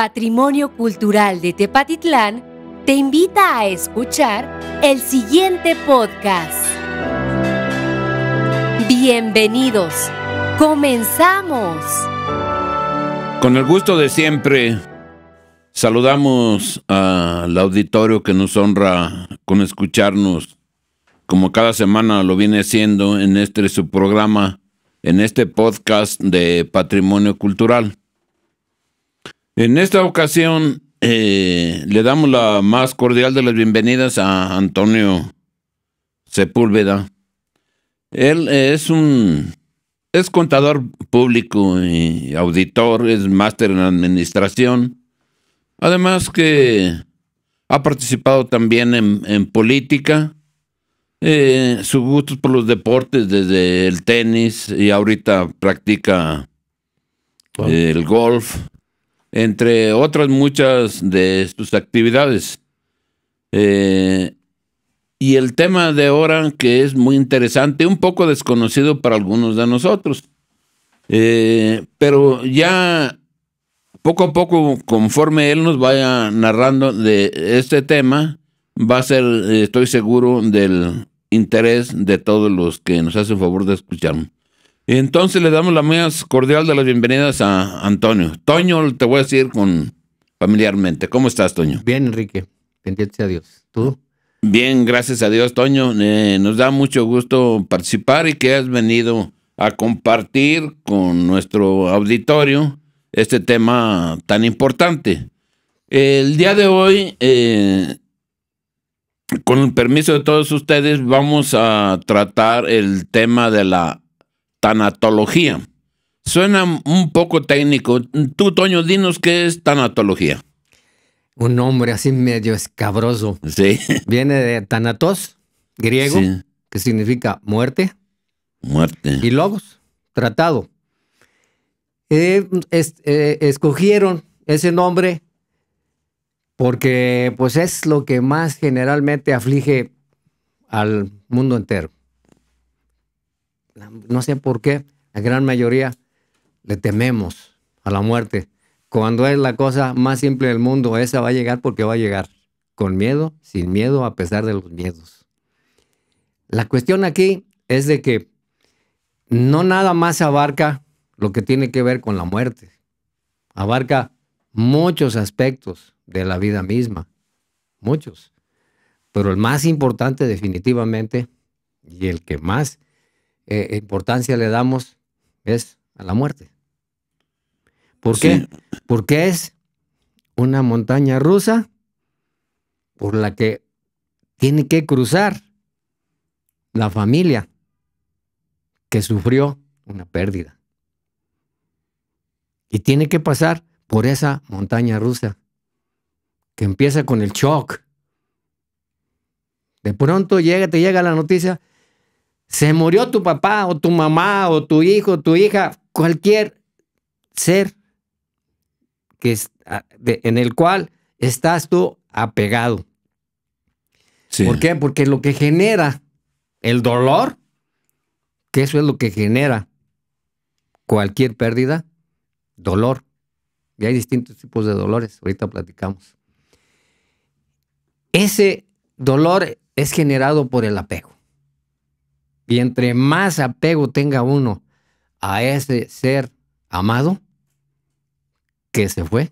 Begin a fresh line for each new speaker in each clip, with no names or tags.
Patrimonio Cultural de Tepatitlán, te invita a escuchar el siguiente podcast. Bienvenidos, comenzamos.
Con el gusto de siempre, saludamos al auditorio que nos honra con escucharnos, como cada semana lo viene haciendo en este su programa, en este podcast de Patrimonio Cultural. En esta ocasión eh, le damos la más cordial de las bienvenidas a Antonio Sepúlveda. Él es un es contador público y auditor, es máster en administración. Además que ha participado también en, política. Eh, su gusto por los deportes, desde el tenis y ahorita practica el golf entre otras muchas de sus actividades. Eh, y el tema de ahora, que es muy interesante, un poco desconocido para algunos de nosotros, eh, pero ya poco a poco, conforme él nos vaya narrando de este tema, va a ser, eh, estoy seguro, del interés de todos los que nos hacen favor de escucharnos. Entonces le damos la más cordial de las bienvenidas a Antonio. Toño, te voy a decir con familiarmente. ¿Cómo estás, Toño? Bien,
Enrique. Pendiente a Dios. ¿Tú?
Bien, gracias a Dios, Toño. Eh, nos da mucho gusto participar y que has venido a compartir con nuestro auditorio este tema tan importante. El día de hoy, eh, con el permiso de todos ustedes, vamos a tratar el tema de la tanatología. Suena un poco técnico. Tú, Toño, dinos qué es tanatología.
Un nombre así medio escabroso. Sí. Viene de tanatos, griego, que significa muerte. Muerte. Y logos, tratado. Eh, eh, escogieron ese nombre porque pues es lo que más generalmente aflige al mundo entero no sé por qué, la gran mayoría le tememos a la muerte. Cuando es la cosa más simple del mundo, esa va a llegar porque va a llegar. Con miedo, sin miedo, a pesar de los miedos. La cuestión aquí es de que no nada más abarca lo que tiene que ver con la muerte. Abarca muchos aspectos de la vida misma. Muchos. Pero el más importante definitivamente y el que más eh, eh, importancia le damos es a la muerte. ¿Por qué? Porque es una montaña rusa por la que tiene que cruzar la familia que sufrió una pérdida. Y tiene que pasar por esa montaña rusa que empieza con el shock. De pronto llega, te llega la noticia, se murió tu papá o tu mamá o tu hijo, tu hija, cualquier ser que ah, en el cual estás tú apegado. ¿Por qué? Porque lo que genera el dolor, que eso es lo que genera cualquier pérdida, dolor. Y hay distintos tipos de dolores, ahorita platicamos. Ese dolor es generado por el apego. Y entre más apego tenga uno a ese ser amado que se fue,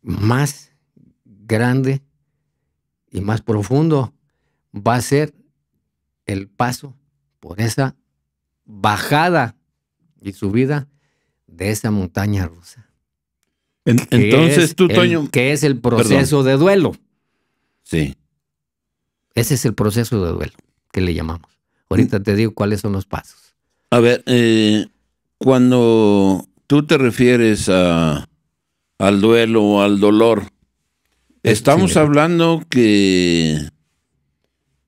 más grande y más profundo va a ser el paso por esa bajada y subida de esa montaña rusa. entonces tú, Toño... que es el proceso de duelo. Sí. Ese es el proceso de duelo que le llamamos. Ahorita mm. te digo cuáles son los pasos. A ver, eh,
cuando tú te refieres a, al duelo o al dolor, eh, estamos hablando que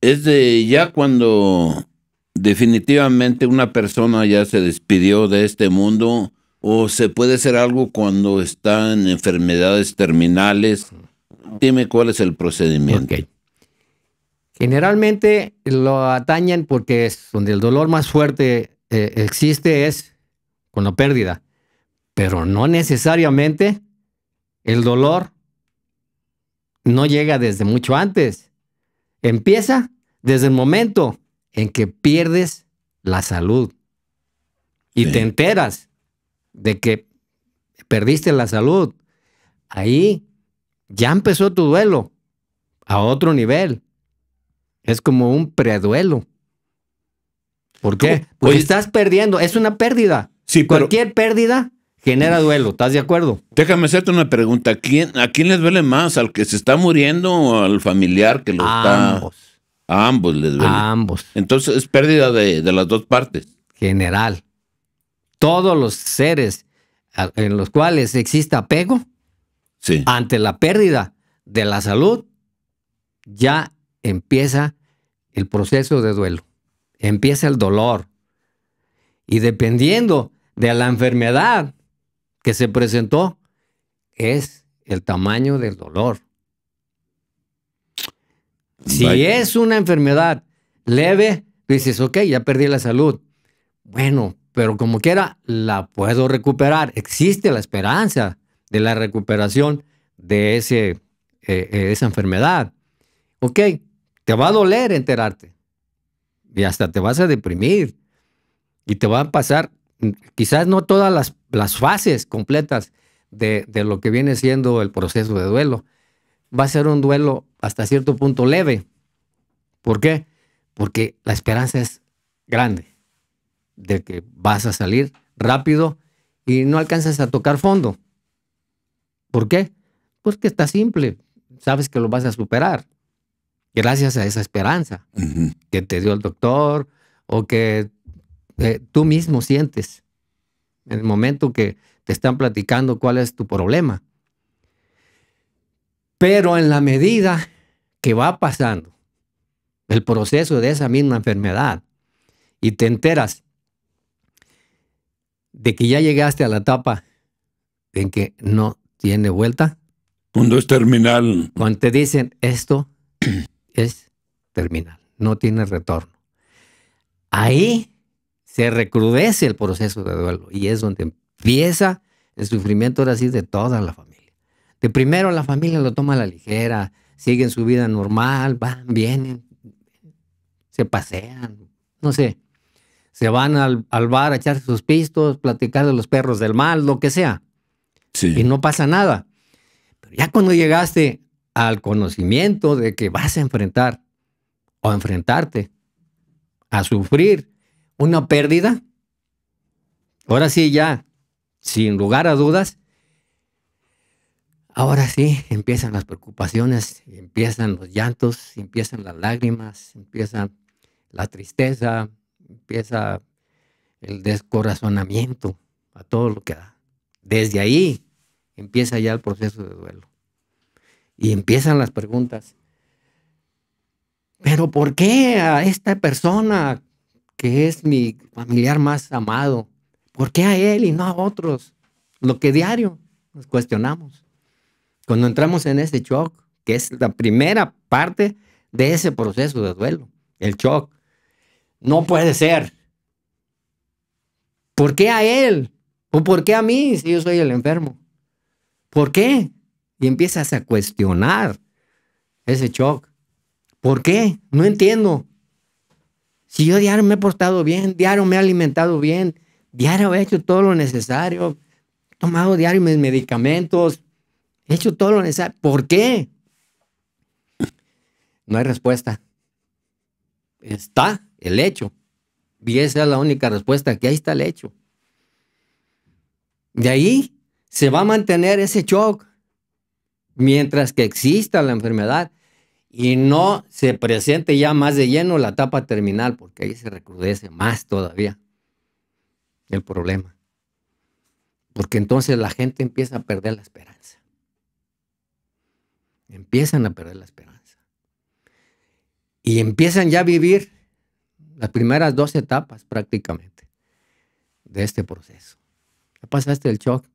es de ya cuando definitivamente una persona ya se despidió de este mundo o se puede hacer algo cuando está en enfermedades terminales. Dime cuál es el procedimiento.
Generalmente lo atañen porque es donde el dolor más fuerte eh, existe es con la pérdida, pero no necesariamente el dolor no llega desde mucho antes. Empieza desde el momento en que pierdes la salud y te enteras de que perdiste la salud. Ahí ya empezó tu duelo a otro nivel. Es como un preduelo. ¿Por qué? Porque estás perdiendo, es una pérdida. Sí, Cualquier pérdida genera duelo, ¿estás de acuerdo?
Déjame hacerte una pregunta. ¿A quién, les duele más? ¿Al que se está muriendo o al familiar que lo a Ambos. A ambos les
duele. A ambos. Entonces es pérdida de, las dos partes. General. Todos los seres en los cuales existe apego sí. ante la pérdida de la salud, ya empieza el proceso de duelo, empieza el dolor. Y dependiendo de la enfermedad que se presentó, es el tamaño del dolor. Si es una enfermedad leve, dices, ok, ya perdí la salud. Bueno, pero como quiera, la puedo recuperar. Existe la esperanza de la recuperación de ese, eh, eh, esa enfermedad. Ok, te va a doler enterarte. Y hasta te vas a deprimir. Y te van a pasar quizás no todas las, fases completas de, de, lo que viene siendo el proceso de duelo. Va a ser un duelo hasta cierto punto leve. ¿Por qué? Porque la esperanza es grande de que vas a salir rápido y no alcanzas a tocar fondo. ¿Por qué? Pues que está simple. Sabes que lo vas a superar gracias a esa esperanza que te dio el doctor o que eh, tú mismo sientes en el momento que te están platicando cuál es tu problema. Pero en la medida que va pasando el proceso de esa misma enfermedad y te enteras de que ya llegaste a la etapa en que no tiene vuelta. Cuando es terminal. Cuando te dicen esto es terminal, no tiene retorno. Ahí se recrudece el proceso de duelo y es donde empieza el sufrimiento ahora sí de toda la familia. De primero la familia lo toma a la ligera, siguen su vida normal, van, vienen, se pasean, no sé, se van al, bar a echar sus pistos, platicar de los perros del mal, lo que sea. Y no pasa nada. Pero ya cuando llegaste al conocimiento de que vas a enfrentar o a enfrentarte a sufrir una pérdida. Ahora sí, ya, sin lugar a dudas, ahora sí empiezan las preocupaciones, empiezan los llantos, empiezan las lágrimas, empieza la tristeza, empieza el descorazonamiento a todo lo que da. Desde ahí empieza ya el proceso de duelo. Y empiezan las preguntas. Pero ¿por qué a esta persona que es mi familiar más amado? ¿Por qué a él y no a otros? Lo que diario nos cuestionamos. Cuando entramos en ese shock, que es la primera parte de ese proceso de duelo, el shock. No puede ser. ¿Por qué a él? ¿O por qué a mí si yo soy el enfermo? ¿Por qué? y empiezas a cuestionar ese shock. ¿Por qué? No entiendo. Si yo diario me he portado bien, diario me he alimentado bien, diario he hecho todo lo necesario, he tomado diario mis medicamentos, he hecho todo lo necesario. ¿Por qué? No hay respuesta. Está el hecho. Y esa es la única respuesta, que ahí está el hecho. De ahí se va a mantener ese shock mientras que exista la enfermedad y no se presente ya más de lleno la etapa terminal, porque ahí se recrudece más todavía el problema. Porque entonces la gente empieza a perder la esperanza. Empiezan a perder la esperanza. Y empiezan ya a vivir las primeras dos etapas prácticamente de este proceso. Ya pasaste el shock,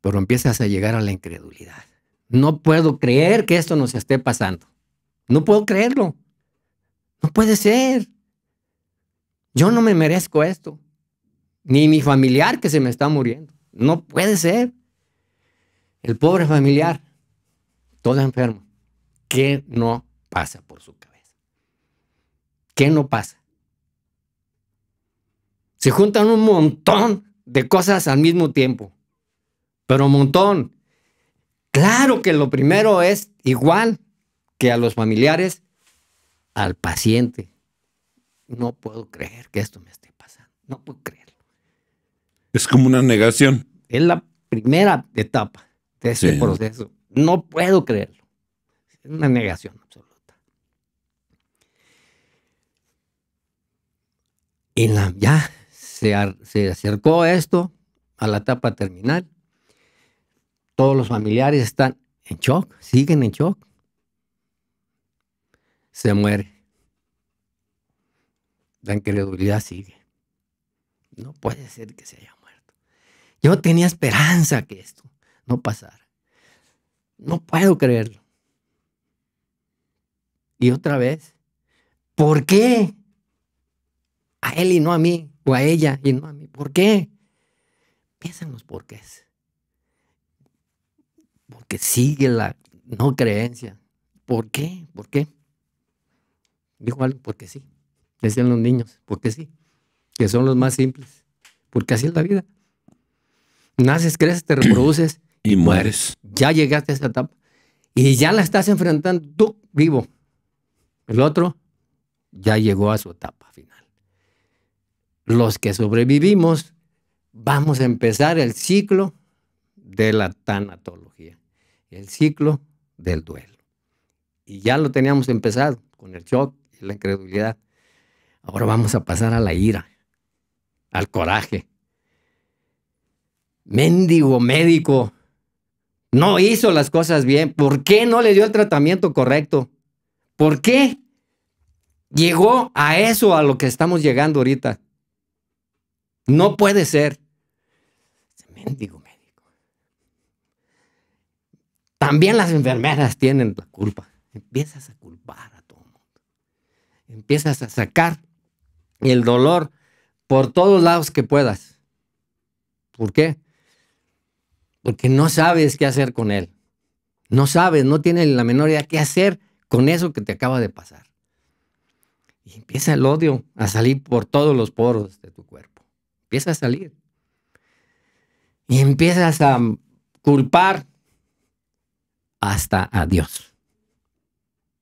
pero empiezas a llegar a la incredulidad. No puedo creer que esto nos esté pasando. No puedo creerlo. No puede ser. Yo no me merezco esto. Ni mi familiar que se me está muriendo. No puede ser. El pobre familiar, todo enfermo. ¿Qué no pasa por su cabeza? ¿Qué no pasa? Se juntan un montón de cosas al mismo tiempo pero un montón. Claro que lo primero es igual que a los familiares, al paciente. No puedo creer que esto me esté pasando. No puedo creerlo. Es como una negación. Es la primera etapa de ese proceso. No puedo creerlo. Es una negación absoluta. Y ya se acercó esto a la etapa terminal todos los familiares están en shock, siguen en shock. Se muere. La incredulidad sigue. No puede ser que se haya muerto. Yo tenía esperanza que esto no pasara. No puedo creerlo. Y otra vez, ¿por qué? A él y no a mí, o a ella y no a mí. ¿Por qué? Piensan los porqués. Porque sigue la no creencia. ¿Por qué? ¿Por qué? Dijo algo, porque sí. Decían los niños, porque sí. Que son los más simples. Porque así es la vida. Naces, creces, te reproduces. y mueres. Ya llegaste a esa etapa. Y ya la estás enfrentando tú vivo. El otro ya llegó a su etapa final. Los que sobrevivimos, vamos a empezar el ciclo de la tanatología el ciclo del duelo. Y ya lo teníamos empezado con el shock y la incredulidad. Ahora vamos a pasar a la ira, al coraje. Mendigo médico, no hizo las cosas bien. ¿Por qué no le dio el tratamiento correcto? ¿Por qué llegó a eso, a lo que estamos llegando ahorita? No puede ser. Mendigo también las enfermeras tienen la culpa. Empiezas a culpar a todo el mundo. Empiezas a sacar el dolor por todos lados que puedas. ¿Por qué? Porque no sabes qué hacer con él. No sabes, no tienes la menor idea qué hacer con eso que te acaba de pasar. Y empieza el odio a salir por todos los poros de tu cuerpo. Empieza a salir. Y empiezas a culpar hasta a Dios.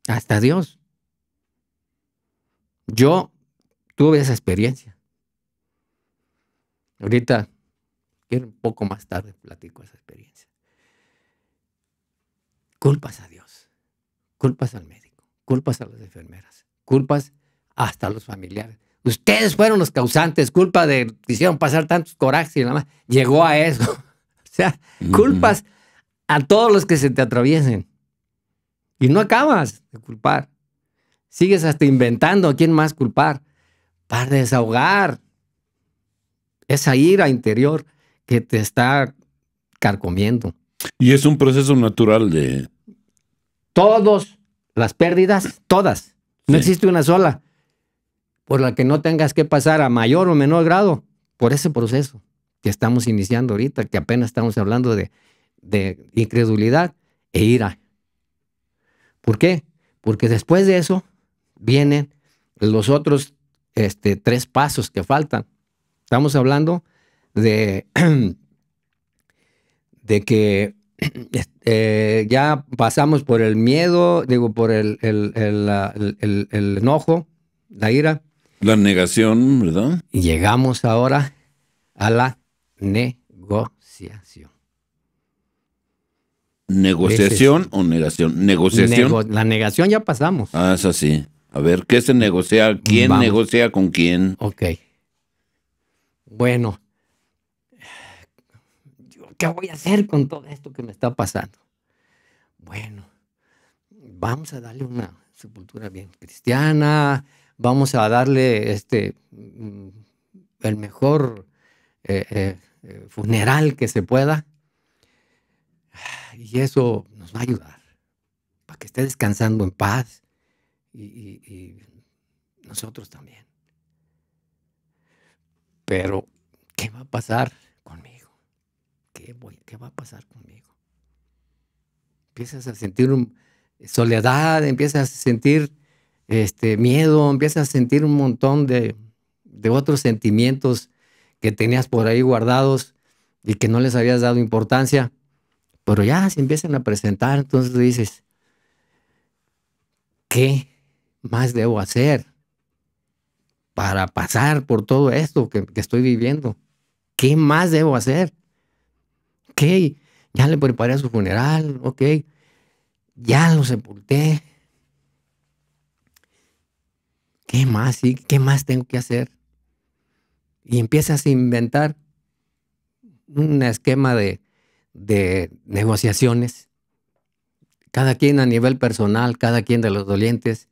Hasta Dios. Yo tuve esa experiencia. Ahorita, un poco más tarde platico esa experiencia. Culpas a Dios, culpas al médico,
culpas a las enfermeras,
culpas hasta a los familiares. Ustedes fueron los causantes, culpa de que hicieron pasar tantos corajes y nada más. Llegó a eso. o sea, culpas a todos los que se te atraviesen. Y no acabas de culpar. Sigues hasta inventando a quién más culpar para desahogar esa ira interior que te está carcomiendo. Y es un proceso natural de... Todos las pérdidas, todas. No existe una sola por la que no tengas que pasar a mayor o menor grado por ese proceso que estamos iniciando ahorita, que apenas estamos hablando de de incredulidad e ira. ¿Por qué? Porque después de eso vienen los otros este, tres pasos que faltan. Estamos hablando de, de que eh, ya pasamos por el miedo, digo, por el, el, el, enojo, la ira. La negación, ¿verdad? Y llegamos ahora a la negociación.
¿Negociación o negación? Negociación.
la negación ya pasamos.
Ah, es así. A ver, ¿qué se negocia? ¿Quién negocia con quién? Ok.
Bueno, ¿qué voy a hacer con todo esto que me está pasando? Bueno, vamos a darle una sepultura bien cristiana, vamos a darle este mm, el mejor eh, eh, eh, funeral que se pueda y eso nos va a ayudar para que esté descansando en paz y, nosotros también. Pero, ¿qué va a pasar conmigo? ¿Qué, qué va a pasar conmigo? Empiezas a sentir soledad, empiezas a sentir este, miedo, empiezas a sentir un montón de, de otros sentimientos que tenías por ahí guardados y que no les habías dado importancia. Pero ya se empiezan a presentar, entonces dices, ¿qué más debo hacer para pasar por todo esto que, estoy viviendo? ¿Qué más debo hacer? ¿Qué? ya le preparé su funeral, ok, ya lo sepulté. ¿Qué más? ¿Qué más tengo que hacer? Y empiezas a inventar un esquema de, de negociaciones, cada quien a nivel personal, cada quien de los dolientes,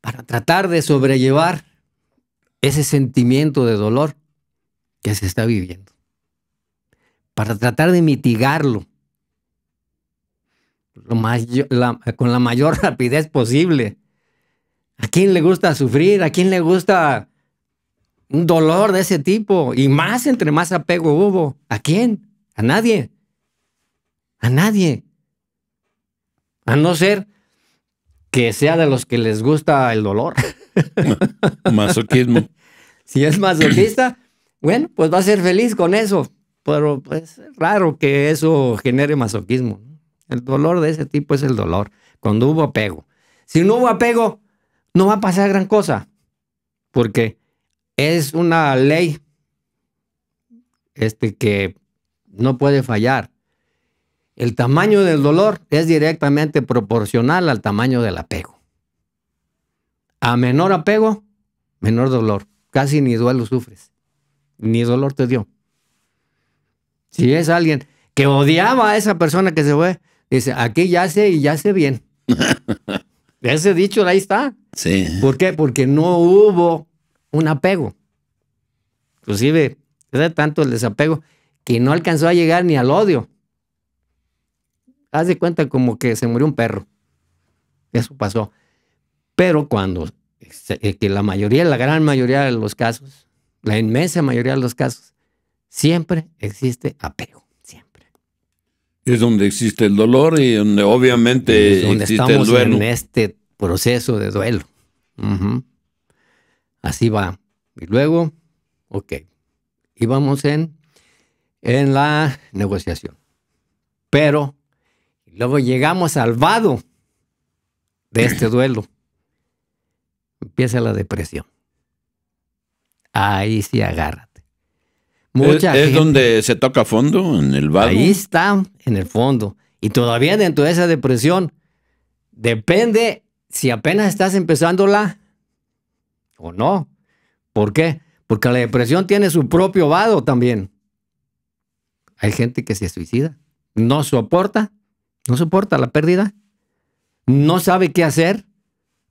para tratar de sobrellevar ese sentimiento de dolor que se está viviendo, para tratar de mitigarlo lo con la mayor rapidez posible. ¿A quién le gusta sufrir? ¿A quién le gusta un dolor de ese tipo? Y más entre más apego hubo. ¿A quién? A nadie. A nadie. A no ser que sea de los que les gusta el dolor. Masoquismo. Si es masoquista, bueno, pues va a ser feliz con eso. Pero es pues, raro que eso genere masoquismo. El dolor de ese tipo es el dolor. Cuando hubo apego. Si no hubo apego, no va a pasar gran cosa. Porque es una ley este, que no puede fallar. El tamaño del dolor es directamente proporcional al tamaño del apego. A menor apego, menor dolor. Casi ni duelo sufres. Ni dolor te dio. Si es alguien que odiaba a esa persona que se fue, dice, aquí ya sé y ya sé bien. Ese dicho ahí está. Sí. ¿Por qué? Porque no hubo un apego. Inclusive, era tanto el desapego que no alcanzó a llegar ni al odio. Haz de cuenta como que se murió un perro. Eso pasó. Pero cuando, eh, que la mayoría, la gran mayoría de los casos, la inmensa mayoría de los casos, siempre existe apego. Siempre.
Es donde existe el dolor y donde obviamente donde existe estamos el duelo. en
este proceso de duelo. Así va. Y luego, ok, íbamos en en la negociación. Pero luego llegamos al vado de este duelo. Empieza la depresión. Ahí sí agárrate.
Mucha ¿Es, ¿Es, donde
se toca fondo? ¿En el vado? Ahí está, en el fondo. Y todavía dentro de esa depresión, depende si apenas estás empezándola o no. ¿Por qué? Porque la depresión tiene su propio vado también. Hay gente que se suicida, no soporta, no soporta la pérdida, no sabe qué hacer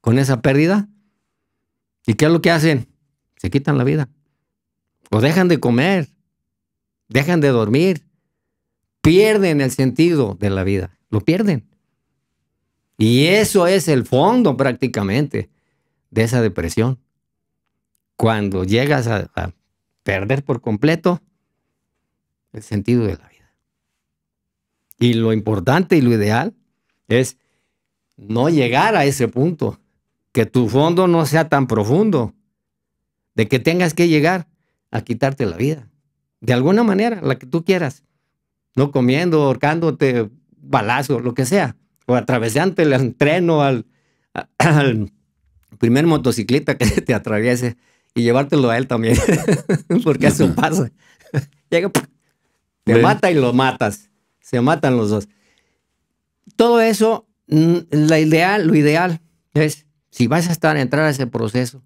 con esa pérdida. ¿Y qué es lo que hacen? Se quitan la vida. O dejan de comer, dejan de dormir, pierden el sentido de la vida, lo pierden. Y eso es el fondo prácticamente de esa depresión. Cuando llegas a, perder por completo, el sentido de la vida. Y lo importante y lo ideal es no llegar a ese punto, que tu fondo no sea tan profundo, de que tengas que llegar a quitarte la vida, de alguna manera, la que tú quieras, no comiendo, ahorcándote, balazo, lo que sea, o atravesando el entreno al, al primer motociclista que te atraviese y llevártelo a él también, porque eso pasa. Llega, te mata y lo matas. Se matan los dos. Todo eso, mm, la ideal, lo ideal es, si vas a estar, entrar a ese proceso,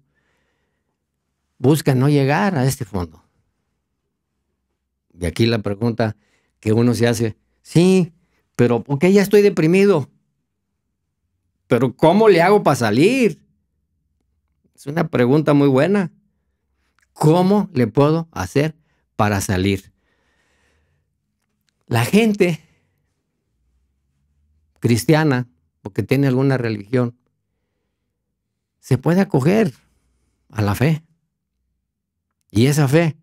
busca no llegar a este fondo. Y aquí la pregunta que uno se hace, sí, pero ¿por qué ya estoy deprimido? Pero ¿cómo le hago para salir? Es una pregunta muy buena. ¿Cómo le puedo hacer para salir? La gente cristiana o que tiene alguna religión se puede acoger a la fe. Y esa fe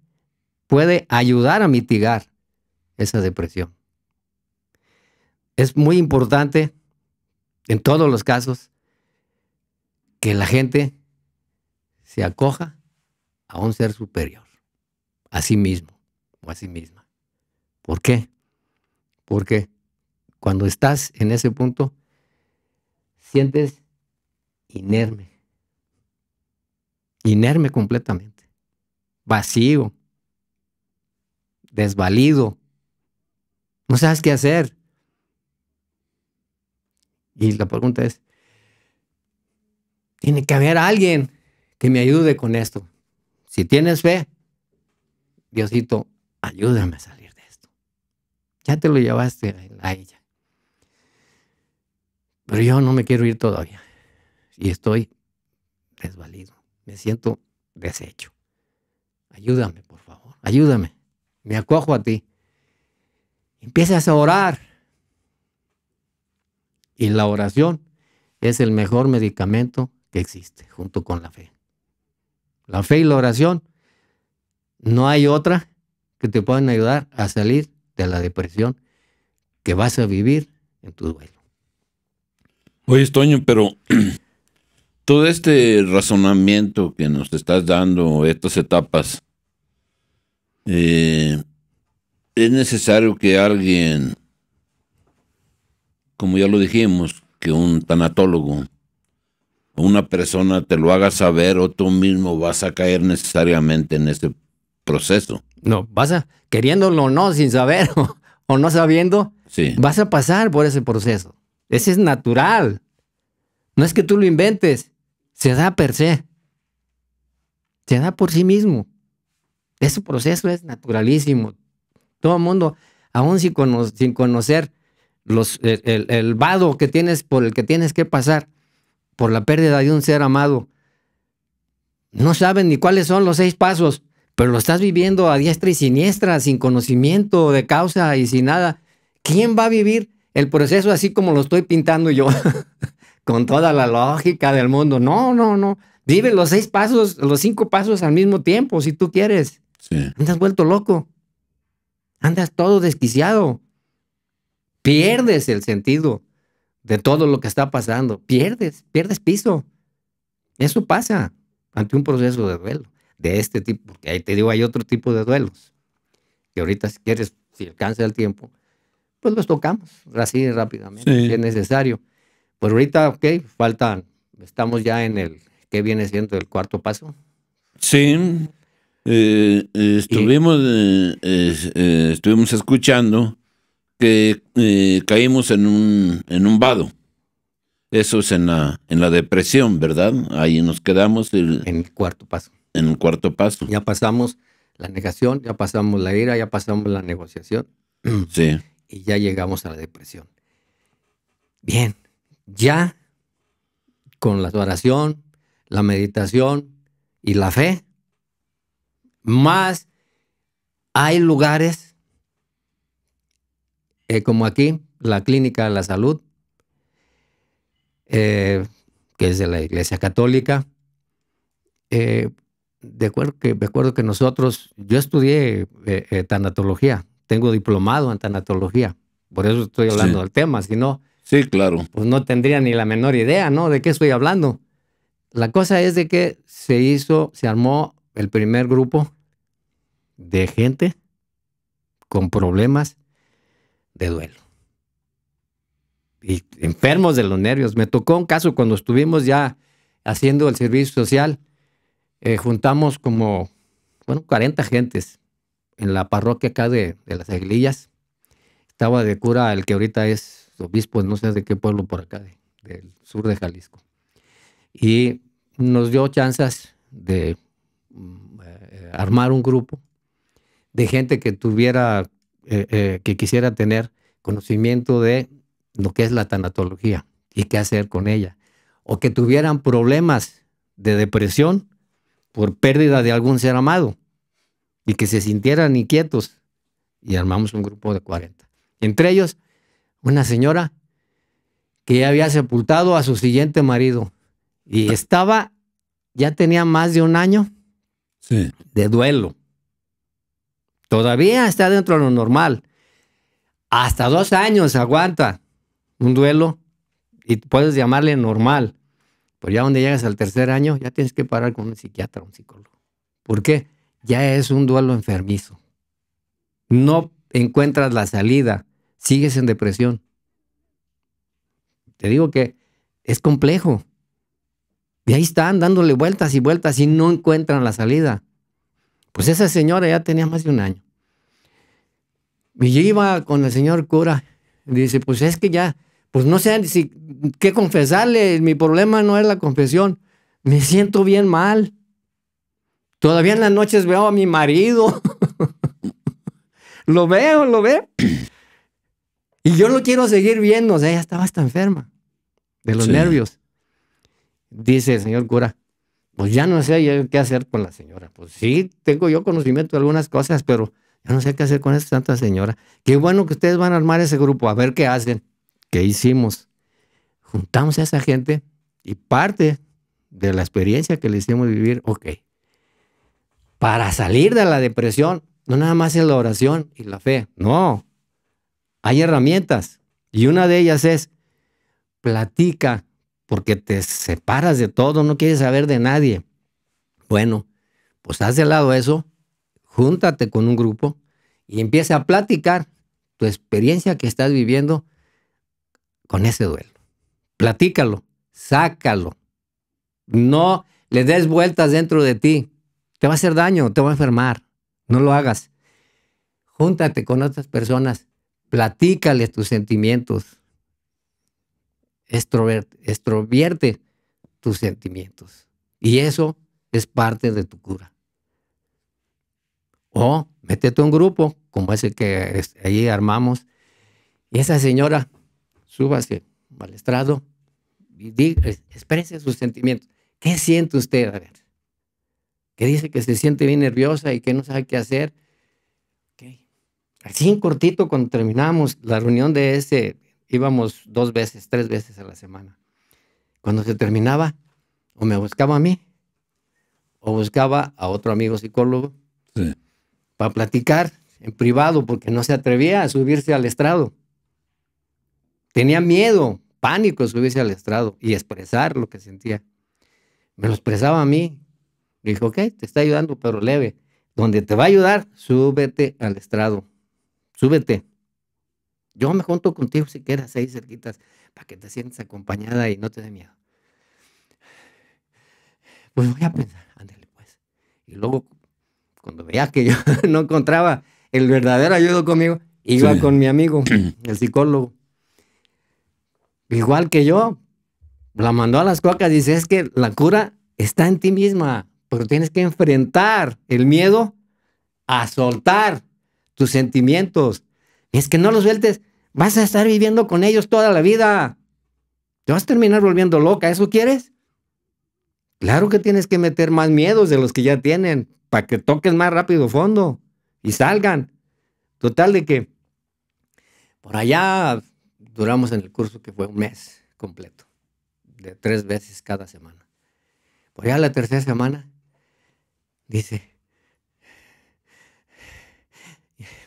puede ayudar a mitigar esa depresión. Es muy importante, en todos los casos, que la gente se acoja a un ser superior, a sí mismo o a sí misma. ¿Por qué? porque cuando estás en ese punto, sientes inerme, inerme completamente, vacío, desvalido, no sabes qué hacer. Y la pregunta es, tiene que haber alguien que me ayude con esto. Si tienes fe, Diosito, ayúdame a salir. Ya te lo llevaste a ella. Pero yo no me quiero ir todavía. Y estoy desvalido. Me siento deshecho. Ayúdame, por favor. Ayúdame. Me acojo a ti. Empiezas a orar. Y la oración es el mejor medicamento que existe, junto con la fe. La fe y la oración, no hay otra que te puedan ayudar a salir de la depresión que vas a vivir en tu duelo.
Oye, estoño, pero todo este razonamiento que nos estás dando, estas etapas, eh, es necesario que alguien, como ya lo dijimos, que un tanatólogo o una persona te lo haga saber o tú mismo vas a caer necesariamente en ese proceso.
No, vas a, queriéndolo o no, sin saber o, no sabiendo, vas a pasar por ese proceso. Ese es natural. No es que tú lo inventes, se da per se. Se da por sí mismo. Ese proceso es naturalísimo. Todo el mundo, aún sin, conocer los, el, el, vado que tienes por el que tienes que pasar, por la pérdida de un ser amado, no saben ni cuáles son los seis pasos pero lo estás viviendo a diestra y siniestra, sin conocimiento de causa y sin nada. ¿Quién va a vivir el proceso así como lo estoy pintando yo? Con toda la lógica del mundo. No, no, no. Vive los seis pasos, los cinco pasos al mismo tiempo, si tú quieres. Sí. Andas vuelto loco. Andas todo desquiciado. Pierdes el sentido de todo lo que está pasando. Pierdes, pierdes piso. Eso pasa ante un proceso de duelo de este tipo, porque ahí te digo, hay otro tipo de duelos, que ahorita si quieres, si alcanza el tiempo, pues los tocamos así rápidamente, si es necesario. Pues ahorita, ok, faltan, estamos ya en el, ¿qué viene siendo el cuarto paso?
Sí, eh, eh, estuvimos, eh, estuvimos escuchando que caímos en un, en un vado. Eso es en la, en la depresión, ¿verdad? Ahí nos quedamos.
en el cuarto paso. En un cuarto paso. Ya pasamos la negación, ya pasamos la ira, ya pasamos la negociación. Sí. Y ya llegamos a la depresión. Bien, ya con la oración, la meditación y la fe, más hay lugares eh, como aquí, la Clínica de la Salud, eh, que es de la Iglesia Católica, eh, de acuerdo que, me acuerdo que nosotros, yo estudié eh, eh, tanatología, tengo diplomado en tanatología, por eso estoy hablando del tema, si no, claro. pues no tendría ni la menor idea, ¿no? De qué estoy hablando. La cosa es de que se hizo, se armó el primer grupo de gente con problemas de duelo. Y enfermos de los nervios. Me tocó un caso cuando estuvimos ya haciendo el servicio social eh, juntamos como, bueno, 40 gentes en la parroquia acá de, las Aguilillas. Estaba de cura el que ahorita es obispo, no sé de qué pueblo por acá, del sur de Jalisco. Y nos dio chances de mm, eh, armar un grupo de gente que tuviera, eh, que quisiera tener conocimiento de lo que es la tanatología y qué hacer con ella. O que tuvieran problemas de depresión por pérdida de algún ser amado y que se sintieran inquietos. Y armamos un grupo de 40. Entre ellos, una señora que ya había sepultado a su siguiente marido y estaba, ya tenía más de un año de duelo. Todavía está dentro de lo normal. Hasta dos años aguanta un duelo y puedes llamarle normal. Pero ya donde llegas al tercer año, ya tienes que parar con un psiquiatra un psicólogo. ¿Por qué? Ya es un duelo enfermizo. No encuentras la salida, sigues en depresión. Te digo que es complejo. Y ahí están dándole vueltas y vueltas y no encuentran la salida. Pues esa señora ya tenía más de un año. Y yo iba con el señor cura. Dice, pues es que ya, pues no sé si, qué confesarle, mi problema no es la confesión, me siento bien mal. Todavía en las noches veo a mi marido. lo veo, lo veo. Y yo lo quiero seguir viendo. O sea, ella estaba hasta enferma de los nervios. Dice el señor cura, pues ya no sé qué hacer con la señora. Pues sí, tengo yo conocimiento de algunas cosas, pero ya no sé qué hacer con esta santa señora. Qué bueno que ustedes van a armar ese grupo, a ver qué hacen. ¿Qué hicimos? Juntamos a esa gente y parte de la experiencia que le hicimos vivir, ok, para salir de la depresión, no nada más es la oración y la fe, no, hay herramientas y una de ellas es platica porque te separas de todo, no quieres saber de nadie. Bueno, pues haz de lado eso, júntate con un grupo y empieza a platicar tu experiencia que estás viviendo con ese duelo. Platícalo, sácalo. No le des vueltas dentro de ti. Te va a hacer daño, te va a enfermar. No lo hagas. Júntate con otras personas, Platícale tus sentimientos. extrovierte tus sentimientos. Y eso es parte de tu cura. O métete a un grupo, como ese que ahí armamos. Y esa señora súbase al estrado y exprese sus sentimientos. ¿Qué siente usted? A ver, que dice que se siente bien nerviosa y que no sabe qué hacer. Así en cortito, cuando terminamos la reunión de ese, íbamos dos veces, tres veces a la semana. Cuando se terminaba, o me buscaba a mí, o buscaba a otro amigo psicólogo para platicar en privado, porque no se atrevía a subirse al estrado. Tenía miedo, pánico de subirse al estrado y expresar lo que sentía. Me lo expresaba a mí. Dijo, ok, te está ayudando, pero leve. Donde te va a ayudar, súbete al estrado. Súbete. Yo me junto contigo si quieres, ahí cerquitas, para que te sientas acompañada y no te dé miedo. Pues voy a pensar, ándale pues. Y luego, cuando veía que yo no encontraba el verdadero ayudo conmigo, iba con mi amigo, el psicólogo igual que yo, la mandó a las cuacas. Dice, es que la cura está en ti misma, pero tienes que enfrentar el miedo a soltar tus sentimientos. Y es que no los sueltes, vas a estar viviendo con ellos toda la vida. Te vas a terminar volviendo loca, ¿eso quieres? Claro que tienes que meter más miedos de los que ya tienen para que toques más rápido fondo y salgan. Total de que por allá duramos en el curso que fue un mes completo, de tres veces cada semana. por pues ya la tercera semana, dice,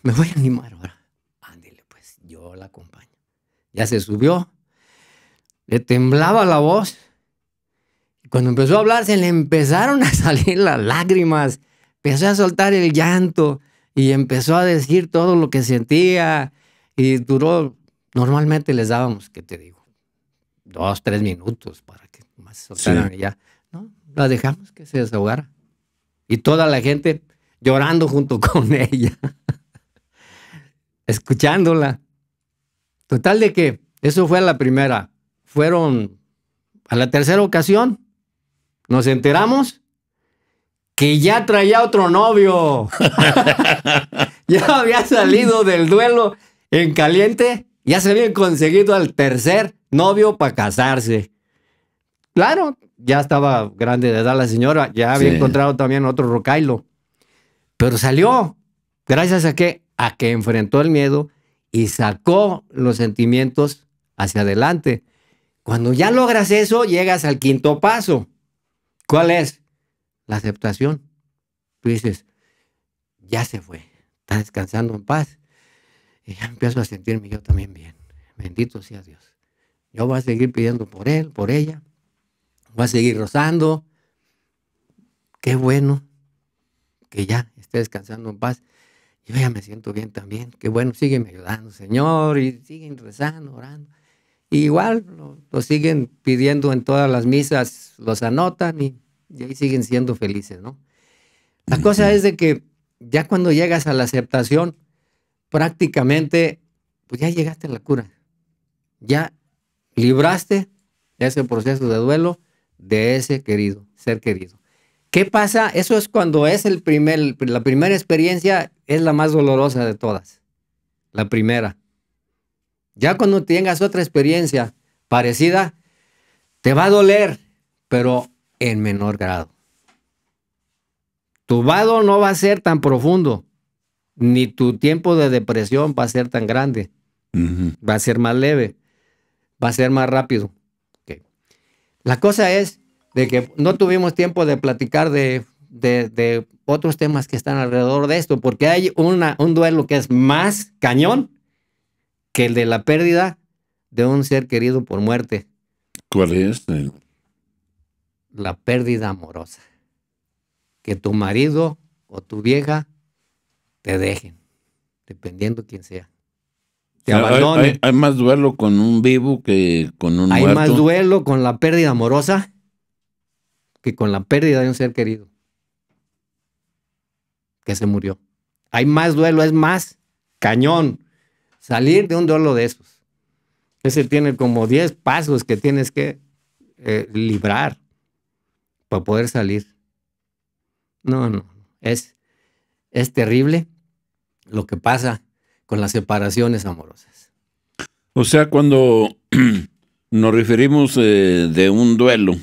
me voy a animar ahora. Ándele, pues yo la acompaño. Ya se subió, le temblaba la voz. Y cuando empezó a hablar, se le empezaron a salir las lágrimas, empezó a soltar el llanto y empezó a decir todo lo que sentía. Y duró Normalmente les dábamos, ¿qué te digo? Dos, tres minutos para que más soltaran ya. No, la dejamos que se desahogara. Y toda la gente llorando junto con ella, escuchándola. Total de que eso fue la primera. Fueron a la tercera ocasión, nos enteramos que ya traía otro novio. ya había salido del duelo en caliente ya se habían conseguido al tercer novio para casarse. Claro, ya estaba grande de edad la señora, ya había encontrado también otro rocailo. Pero salió, gracias a que, a que enfrentó el miedo y sacó los sentimientos hacia adelante. Cuando ya logras eso, llegas al quinto paso. ¿Cuál es? La aceptación. Tú dices, ya se fue, está descansando en paz y ya empiezo a sentirme yo también bien. Bendito sea Dios. Yo voy a seguir pidiendo por él, por ella. Voy a seguir rozando. Qué bueno que ya esté descansando en paz. Yo ya me siento bien también. Qué bueno, sígueme ayudando, Señor, y siguen rezando, orando. igual lo, siguen pidiendo en todas las misas, los anotan y, ahí siguen siendo felices, ¿no? La cosa es de que ya cuando llegas a la aceptación, prácticamente, pues ya llegaste a la cura. Ya libraste ese proceso de duelo de ese querido, ser querido. ¿Qué pasa? Eso es cuando es el primer, la primera experiencia, es la más dolorosa de todas. La primera. Ya cuando tengas otra experiencia parecida, te va a doler, pero en menor grado. Tu vado no va a ser tan profundo, ni tu tiempo de depresión va a ser tan grande. Va a ser más leve, va a ser más rápido. La cosa es de que no tuvimos tiempo de platicar de, de, otros temas que están alrededor de esto, porque hay una, un duelo que es más cañón que el de la pérdida de un ser querido por muerte. ¿Cuál es? La pérdida amorosa. Que tu marido o tu vieja te dejen, dependiendo quién sea. Te Hay, más duelo con un vivo
que con un muerto. Hay más
duelo con la pérdida amorosa que con la pérdida de un ser querido que se murió. Hay más duelo, es más cañón salir de un duelo de esos. Ese tiene como 10 pasos que tienes que eh, librar para poder salir. No, no, es es terrible lo que pasa con las separaciones amorosas. O
sea, cuando nos referimos eh, de un duelo,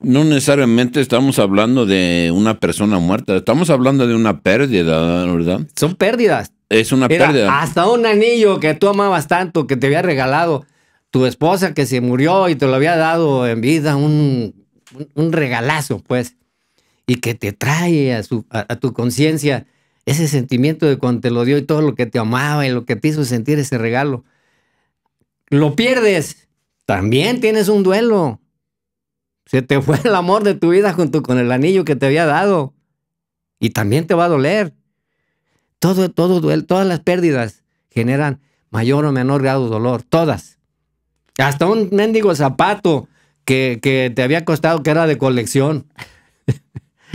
no necesariamente estamos hablando de una persona muerta, estamos hablando de una pérdida, ¿verdad? Son
pérdidas. Es una pérdida. Hasta un anillo que tú amabas tanto, que te había regalado tu esposa que se murió y te lo había dado en vida, un regalazo, pues y que te trae a, tu conciencia ese sentimiento de cuando te lo dio y todo lo que te amaba y lo que te hizo sentir ese regalo. Lo pierdes, también tienes un duelo. Se te fue el amor de tu vida junto con el anillo que te había dado. Y también te va a doler. Todo, todas las pérdidas generan mayor o menor grado de dolor. Todas. Hasta un mendigo zapato que, que te había costado que era de colección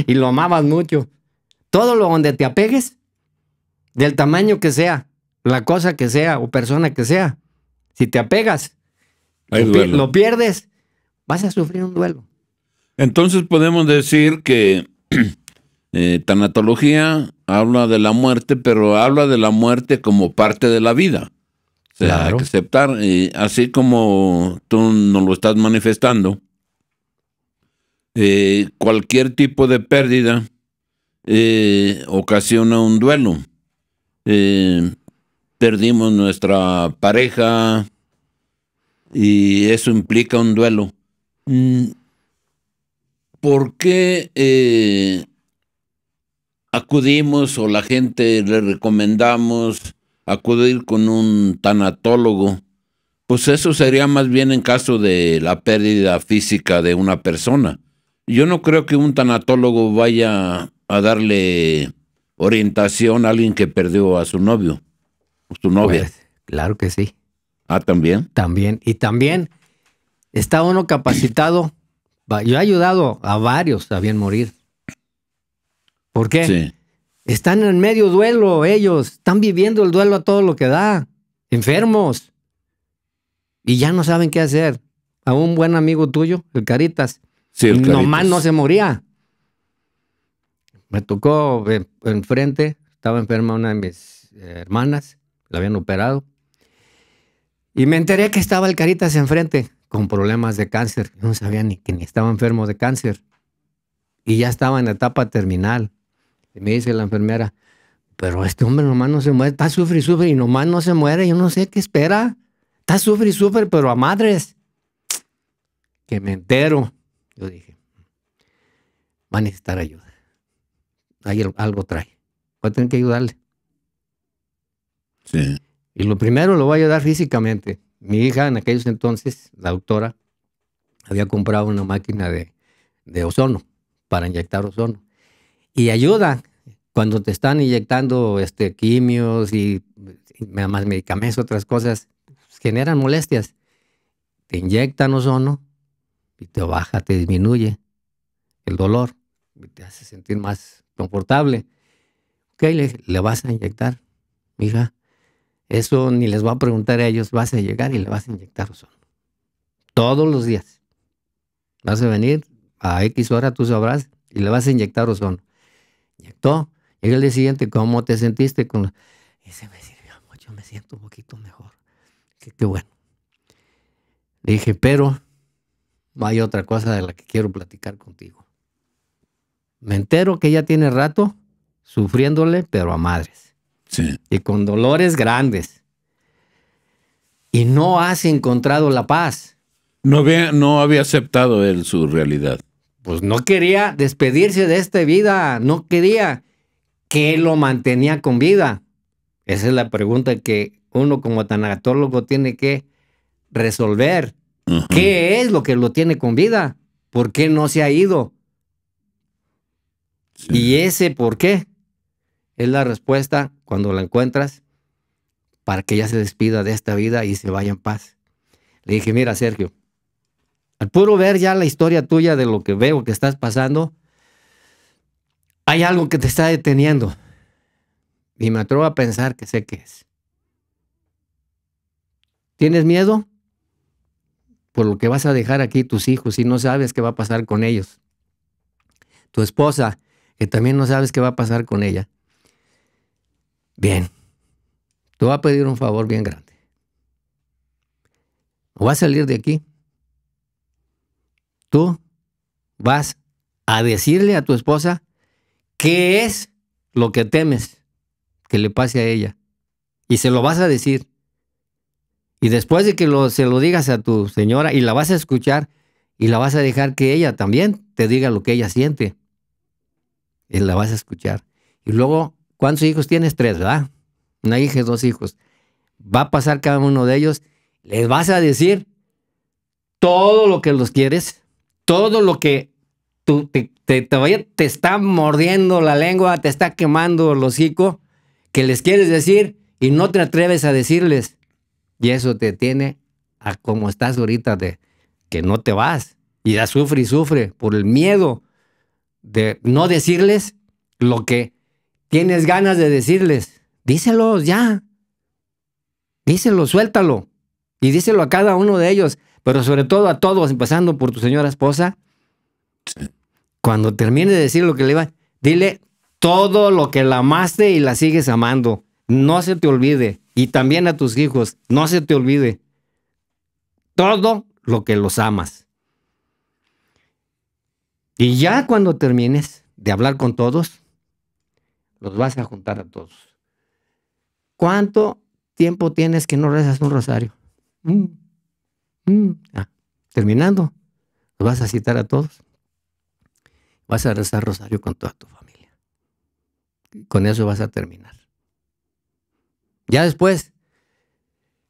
y lo amabas mucho. Todo lo donde te apegues, del tamaño que sea, la cosa que sea o persona que sea, si te apegas, lo, pierdes, vas a sufrir un duelo. Entonces podemos
decir que eh, tanatología habla de la muerte, pero habla de la muerte como parte de la vida. O sea, hay que aceptar, y eh, así como tú nos lo estás manifestando, eh, cualquier tipo de pérdida eh, ocasiona un duelo. Eh, perdimos nuestra pareja y eso implica un duelo. Mm, ¿Por qué acudimos o la gente le recomendamos acudir con un tanatólogo? Pues eso sería más bien en caso de la pérdida física de una persona yo no creo que un tanatólogo vaya a darle orientación a alguien que
perdió a su novio o su novia. Pues, claro que sí. Ah, también. También. Y también está uno capacitado. Yo he ayudado a varios a bien morir. ¿Por qué? Están en medio duelo ellos. Están viviendo el duelo a todo lo que da. Enfermos. Y ya no saben qué hacer. A un buen amigo tuyo, el Caritas, no Nomás no se moría. Me tocó eh, enfrente, estaba enferma una de mis eh, hermanas, la habían operado. Y me enteré que estaba el Caritas enfrente con problemas de cáncer. no sabía ni que ni estaba enfermo de cáncer. Y ya estaba en la etapa terminal. Y me dice la enfermera, pero este hombre nomás no se muere, está sufre y sufre y nomás no se muere, yo no sé qué espera. Está sufre y sufre, pero a madres. Que me entero. Yo dije, va a necesitar ayuda. Ahí algo trae. Voy a tener que ayudarle. Sí. Y lo primero lo voy a ayudar físicamente. Mi hija en aquellos entonces, la doctora, había comprado una máquina de, ozono para inyectar ozono. Y ayuda cuando te están inyectando este, quimios y, y medicamentos, otras cosas, pues, generan molestias. Te inyectan ozono y te baja, te disminuye el dolor, y te hace sentir más confortable. Ok, le, vas a inyectar, mija. Eso ni les va a preguntar a ellos, vas a llegar y le vas a inyectar ozono. Todos los días. Vas a venir a X hora, tú sabrás, y le vas a inyectar ozono. Inyectó. Y el día siguiente, ¿cómo te sentiste? Con... Ese me sirvió mucho, me siento un poquito mejor. Qué, qué bueno. Dije, pero hay otra cosa de la que quiero platicar contigo. Me entero que ya tiene rato sufriéndole, pero a madres. Sí. Y con dolores grandes. Y no has encontrado la paz. No había, no había aceptado él su realidad. Pues no quería despedirse de esta vida, no quería. él lo mantenía con vida? Esa es la pregunta que uno como tanatólogo tiene que resolver. ¿Qué es lo que lo tiene con vida? ¿Por qué no se ha ido? Y ese por qué es la respuesta cuando la encuentras para que ya se despida de esta vida y se vaya en paz. Le dije, mira Sergio, al puro ver ya la historia tuya de lo que veo que estás pasando, hay algo que te está deteniendo. Y me atrevo a pensar que sé qué es. ¿Tienes miedo? por lo que vas a dejar aquí tus hijos y no sabes qué va a pasar con ellos. Tu esposa, que también no sabes qué va a pasar con ella. Bien, tú va a pedir un favor bien grande. vas a salir de aquí. Tú vas a decirle a tu esposa qué es lo que temes que le pase a ella. Y se lo vas a decir. Y después de que se lo digas a tu señora y la vas a escuchar y la vas a dejar que ella también te diga lo que ella siente, y eh, la vas a escuchar. Y luego, ¿cuántos hijos tienes? Tres, ¿verdad? Una hija y dos hijos. Va a pasar cada uno de ellos, les vas a decir todo lo que los quieres, todo lo que te, te, te está mordiendo la lengua, te está quemando el hocico, que les quieres decir y no te atreves a decirles y eso te tiene a como estás ahorita, de que no te vas. Y ya sufre y sufre por el miedo de no decirles lo que tienes ganas de decirles. Díselo ya. Díselo, suéltalo. Y díselo a cada uno de ellos, pero sobre todo a todos, empezando por tu señora esposa. Cuando termine de decir lo que le iba, dile todo lo que la amaste y la sigues amando. No se te olvide y también a tus hijos, no se te olvide todo lo que los amas. Y ya cuando termines de hablar con todos, los vas a juntar a todos. ¿Cuánto tiempo tienes que no rezas un rosario? Mm, mm, terminando, los vas a citar a todos. Vas a rezar rosario con toda tu familia. Con eso vas a terminar. Ya después,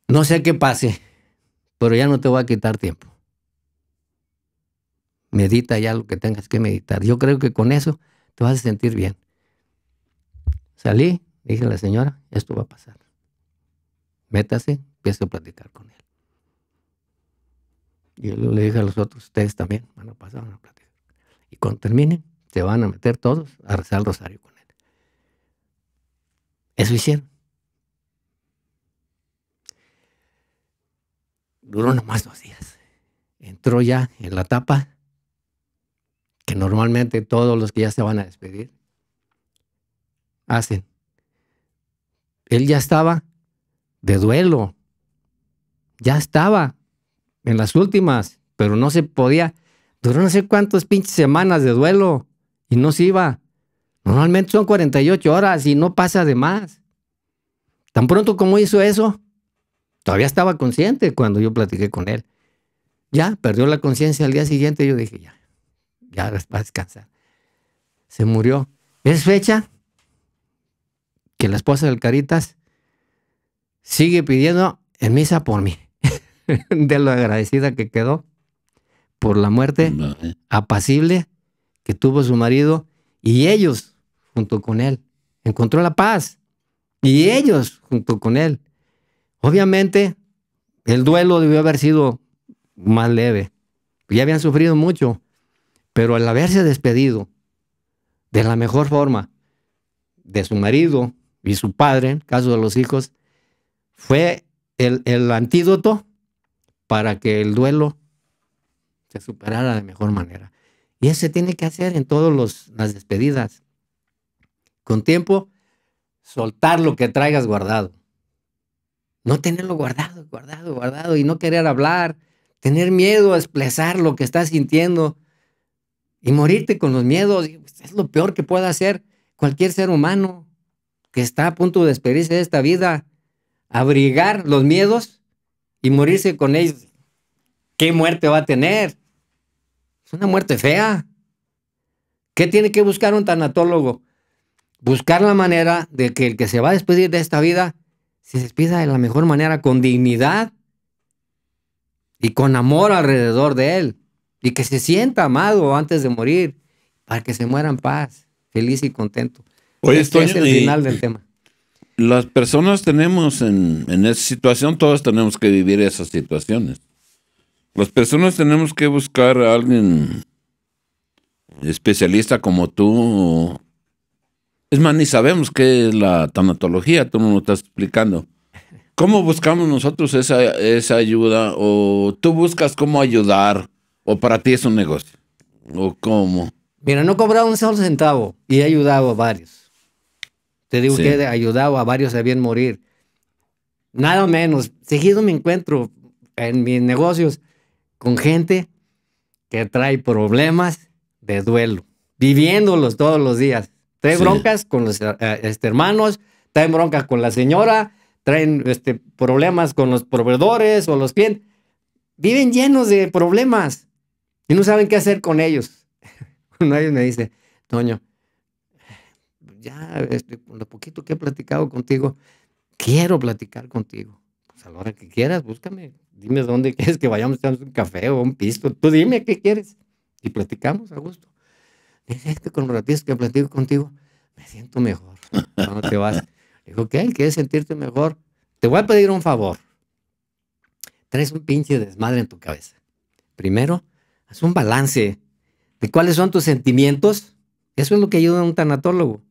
no sé qué pase, pero ya no te voy a quitar tiempo. Medita ya lo que tengas que meditar. Yo creo que con eso te vas a sentir bien. Salí, dije a la señora, esto va a pasar. Métase, empieza a platicar con él. Y le dije a los otros, ustedes también van a pasar, a platicar. Y cuando terminen, se van a meter todos a rezar el rosario con él. Eso hicieron. Duró nomás dos días. Entró ya en la tapa, que normalmente todos los que ya se van a despedir hacen. Él ya estaba de duelo. Ya estaba en las últimas, pero no se podía. Duró no sé cuántas pinches semanas de duelo y no se iba. Normalmente son 48 horas y no pasa de más. Tan pronto como hizo eso, Todavía estaba consciente cuando yo platiqué con él. Ya, perdió la conciencia al día siguiente. Yo dije, ya, ya va a descansar. Se murió. Es fecha que la esposa del Caritas sigue pidiendo en misa por mí. de lo agradecida que quedó por la muerte apacible que tuvo su marido y ellos junto con él. Encontró la paz y ellos junto con él Obviamente, el duelo debió haber sido más leve. Ya habían sufrido mucho, pero al haberse despedido de la mejor forma de su marido y su padre, en caso de los hijos, fue el, el antídoto para que el duelo se superara de mejor manera. Y eso se tiene que hacer en todas las despedidas. Con tiempo, soltar lo que traigas guardado. No tenerlo guardado, guardado, guardado y no querer hablar, tener miedo a expresar lo que estás sintiendo y morirte con los miedos pues, es lo peor que puede hacer cualquier ser humano que está a punto de despedirse de esta vida. Abrigar los miedos y morirse con ellos. ¿Qué muerte va a tener? Es una muerte fea. ¿Qué tiene que buscar un tanatólogo? Buscar la manera de que el que se va a despedir de esta vida si se despida de la mejor manera, con dignidad y con amor alrededor de él, y que se sienta amado antes de morir, para que se muera en paz, feliz y contento. Hoy este es el final del tema.
Las personas tenemos en, en esa situación, todos tenemos que vivir esas situaciones. Las personas tenemos que buscar a alguien especialista como tú, es más, ni sabemos qué es la tanatología, tú no lo estás explicando. ¿Cómo buscamos nosotros esa, ayuda? ¿O tú buscas cómo ayudar? ¿O para ti es un negocio? ¿O cómo?
Mira, no cobraba un solo centavo y he ayudado a varios. Te digo que he ayudado a varios a bien morir. Nada menos. Seguido me encuentro en mis negocios con gente que trae problemas de duelo, viviéndolos todos los días. Trae broncas con los eh, este, hermanos, traen broncas con la señora, traen este, problemas con los proveedores o los clientes. Viven llenos de problemas y no saben qué hacer con ellos. Uno me dice, Toño, ya este, lo poquito que he platicado contigo, quiero platicar contigo. Pues a la hora que quieras, búscame. Dime dónde quieres que vayamos a un café o un pisto. Tú dime qué quieres. Y platicamos a gusto es que este con los ratitos que platico contigo, me siento mejor No te vas. Digo, ¿qué? ¿Quieres sentirte mejor? Te voy a pedir un favor. Traes un pinche desmadre en tu cabeza. Primero, haz un balance de cuáles son tus sentimientos. Eso es lo que ayuda a un tanatólogo.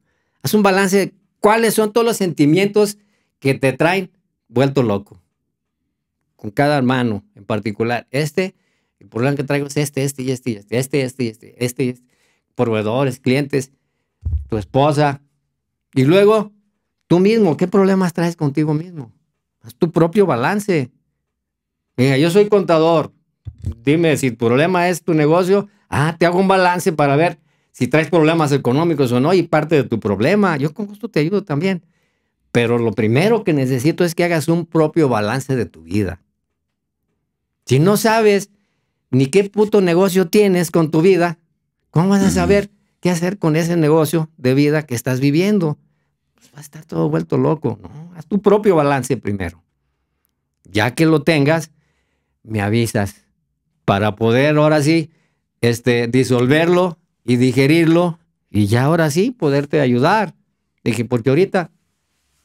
Haz un balance de cuáles son todos los sentimientos que te traen vuelto loco. Con cada hermano en particular. Este, el problema que traigo es este, este y este este, este, y este, este y este. este, este proveedores, clientes, tu esposa. Y luego, tú mismo, ¿qué problemas traes contigo mismo? Haz tu propio balance. Mira, yo soy contador. Dime si tu problema es tu negocio. Ah, te hago un balance para ver si traes problemas económicos o no y parte de tu problema. Yo con gusto te ayudo también. Pero lo primero que necesito es que hagas un propio balance de tu vida. Si no sabes ni qué puto negocio tienes con tu vida, ¿Cómo vas a saber qué hacer con ese negocio de vida que estás viviendo? Pues a estar todo vuelto loco. ¿no? Haz tu propio balance primero. Ya que lo tengas, me avisas para poder ahora sí este, disolverlo y digerirlo y ya ahora sí poderte ayudar. Dije, porque ahorita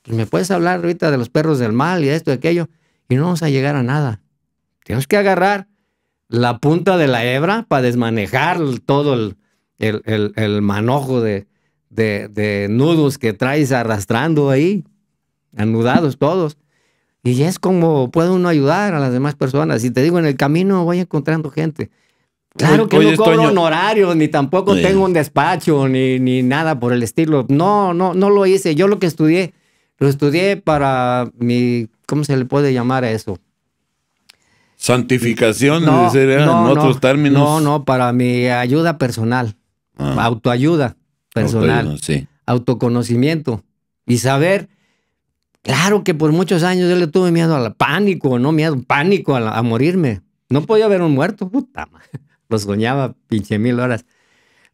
pues, me puedes hablar ahorita de los perros del mal y esto y aquello y no vamos a llegar a nada. Tenemos que agarrar la punta de la hebra para desmanejar todo el, el, manojo de, nudos que traes arrastrando ahí, anudados todos. Y es como puede uno ayudar a las demás personas. y te digo, en el camino voy encontrando gente. Claro que no cobro honorarios, ni tampoco tengo un despacho, ni, ni nada por el estilo. No, no, no lo hice. Yo lo que estudié, lo estudié para mi, ¿cómo se le puede llamar a eso?
Santificación, en otros términos. No,
no, para mi ayuda personal. Ah. Autoayuda personal. Autoconocimiento. Y saber, claro que por muchos años yo le tuve miedo al pánico, no miedo, pánico a, morirme. No podía haber un muerto, puta madre. Lo soñaba pinche mil horas.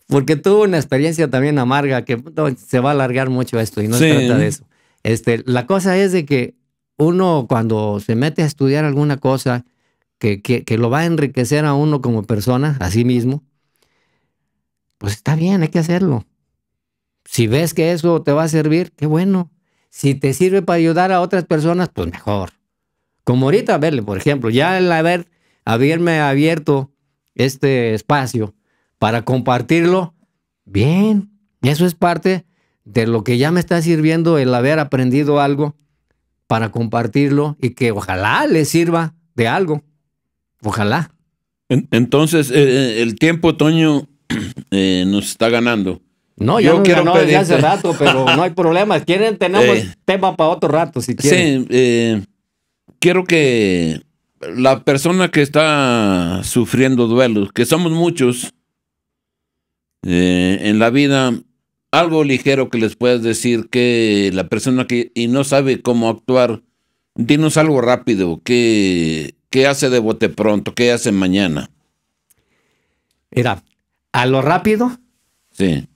Porque tuve una experiencia también amarga que se va a alargar mucho esto y no se trata de eso. Este, la cosa es de que uno cuando se mete a estudiar alguna cosa que, que lo va a enriquecer a uno como persona, a sí mismo, pues está bien, hay que hacerlo. Si ves que eso te va a servir, qué bueno. Si te sirve para ayudar a otras personas, pues mejor. Como ahorita, a verle, por ejemplo, ya el haber, haberme abierto este espacio para compartirlo, bien, eso es parte de lo que ya me está sirviendo el haber aprendido algo para compartirlo y que ojalá le sirva de algo.
Ojalá. Entonces, eh, eh, el tiempo, Toño, Eh, nos está ganando. No, yo, quiero pedir... hace rato,
pero no hay problema. Quieren, tenemos eh, tema para otro rato, si Sí,
eh, quiero que la persona que está sufriendo duelos, que somos muchos en la vida, algo ligero que les puedas decir que la persona que y no sabe cómo actuar, dinos algo rápido, ¿qué, qué hace de bote pronto? ¿Qué hace mañana?
era a lo rápido. Sí.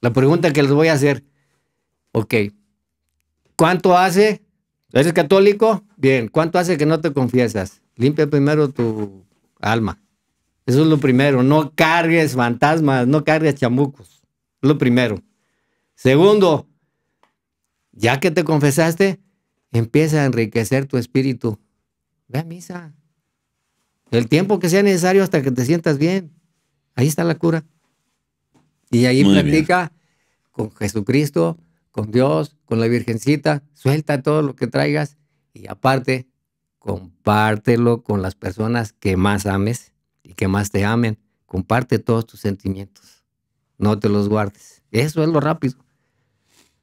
La pregunta que les voy a hacer. Ok. ¿Cuánto hace? ¿Eres católico? Bien. ¿Cuánto hace que no te confiesas? Limpia primero tu alma. Eso es lo primero. No cargues fantasmas, no cargues chamucos. Es lo primero. Segundo, ya que te confesaste, empieza a enriquecer tu espíritu. Ve a misa. El tiempo que sea necesario hasta que te sientas bien. Ahí está la cura. Y ahí practica con Jesucristo, con Dios, con la Virgencita, suelta todo lo que traigas y aparte, compártelo con las personas que más ames y que más te amen. Comparte todos tus sentimientos, no te los guardes. Eso es lo rápido.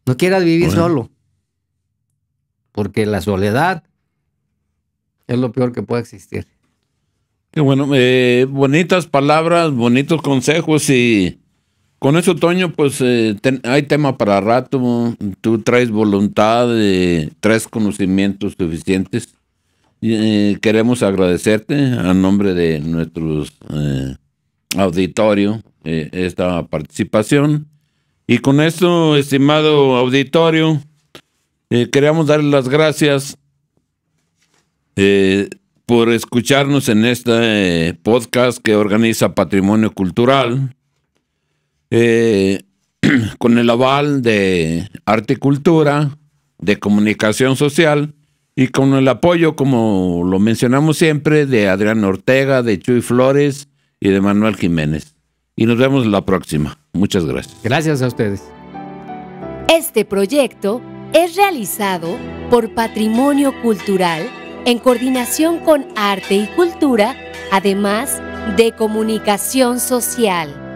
No quieras vivir solo, porque la soledad es lo peor que puede existir
bueno, eh, bonitas palabras, bonitos consejos y con eso, Toño, pues eh, hay tema para rato. Tú traes voluntad, eh, traes conocimientos suficientes. queremos agradecerte a nombre de nuestro auditorio esta participación. Y con esto, estimado auditorio, queremos darle las gracias por escucharnos en este eh, podcast que organiza Patrimonio Cultural eh, con el aval de arte cultura, de Comunicación Social y con el apoyo, como lo mencionamos siempre, de Adrián Ortega, de Chuy Flores y de Manuel Jiménez. Y nos vemos la próxima. Muchas gracias.
Gracias a ustedes. Este proyecto es realizado por Patrimonio Cultural en coordinación con Arte y Cultura, además de Comunicación Social.